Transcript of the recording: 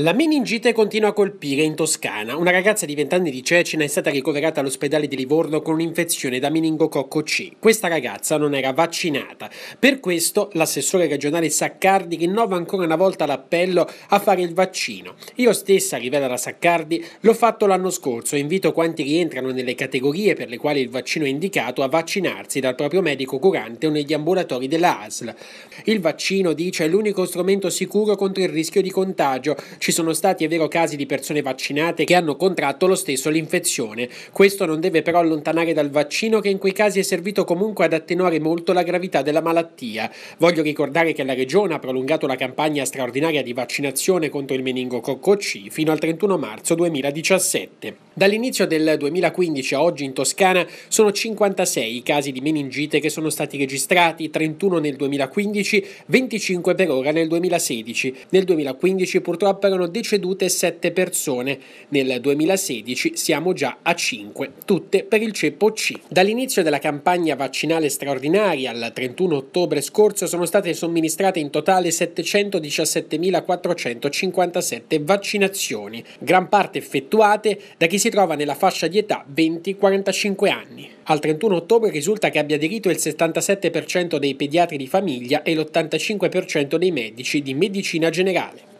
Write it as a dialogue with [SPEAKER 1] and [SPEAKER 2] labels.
[SPEAKER 1] La meningite continua a colpire in Toscana. Una ragazza di 20 anni di Cecina è stata ricoverata all'ospedale di Livorno con un'infezione da meningococco C. Questa ragazza non era vaccinata. Per questo l'assessore regionale Saccardi rinnova ancora una volta l'appello a fare il vaccino. Io stessa, rivela la Saccardi, l'ho fatto l'anno scorso e invito quanti rientrano nelle categorie per le quali il vaccino è indicato a vaccinarsi dal proprio medico curante o negli ambulatori della ASL. Il vaccino, dice, è l'unico strumento sicuro contro il rischio di contagio ci sono stati, è vero, casi di persone vaccinate che hanno contratto lo stesso l'infezione. Questo non deve però allontanare dal vaccino che in quei casi è servito comunque ad attenuare molto la gravità della malattia. Voglio ricordare che la Regione ha prolungato la campagna straordinaria di vaccinazione contro il meningococco C fino al 31 marzo 2017. Dall'inizio del 2015 a oggi in Toscana sono 56 i casi di meningite che sono stati registrati, 31 nel 2015, 25 per ora nel 2016. Nel 2015 purtroppo erano erano decedute 7 persone. Nel 2016 siamo già a 5, tutte per il ceppo C. Dall'inizio della campagna vaccinale straordinaria al 31 ottobre scorso sono state somministrate in totale 717.457 vaccinazioni, gran parte effettuate da chi si trova nella fascia di età 20-45 anni. Al 31 ottobre risulta che abbia aderito il 77% dei pediatri di famiglia e l'85% dei medici di medicina generale.